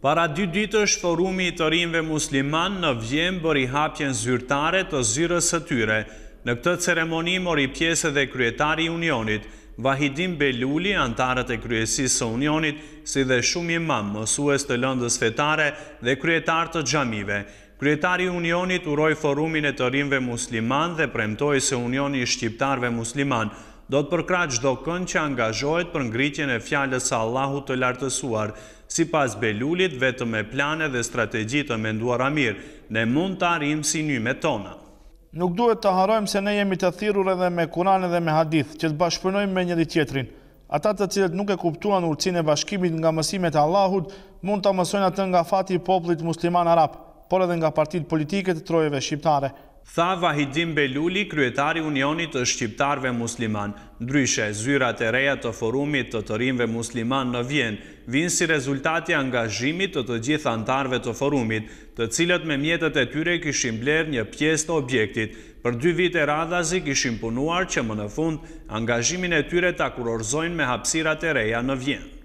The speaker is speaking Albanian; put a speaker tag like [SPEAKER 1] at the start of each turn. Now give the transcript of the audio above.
[SPEAKER 1] Para dy ditë është forumi i të rinjve musliman në vjem bëri hapjen zyrtare të zyrës së tyre. Në këtë ceremoni mori pjesë dhe kryetari unionit, Vahidim Beluli, antarët e kryesisë së unionit, si dhe shumë imam, mësues të lëndës fetare dhe kryetar të gjamive. Kryetari unionit uroj forumin e të rinjve musliman dhe premtoj se unioni i shqiptarve musliman, do të përkra qdo kënd që angazhojt për ngritjen e fjallës Allahu të lartësuar, si pas belulit, vetë me plane dhe strategji të menduar amir, ne mund të arim si një me tona.
[SPEAKER 2] Nuk duhet të harojmë se ne jemi të thirur edhe me kurane dhe me hadith, që të bashkëpënojmë me njëri tjetrin. Ata të cilët nuk e kuptuan urcin e bashkimit nga mësimet Allahut, mund të mësojnë atë nga fati poplit musliman arab, por edhe nga partit politiket të trojeve shqiptare.
[SPEAKER 1] Tha Vahidim Beluli, kryetari Unionit të Shqiptarve Musliman. Ndryshe, zyrat e reja të forumit të tërimve musliman në vjen, vinë si rezultati angazhimit të të gjithë antarve të forumit, të cilët me mjetët e tyre kishim bler një pjesë të objektit. Për dy vite radhazi kishim punuar që më në fund, angazhimin e tyre të akurorzojnë me hapsirat e reja në vjenë.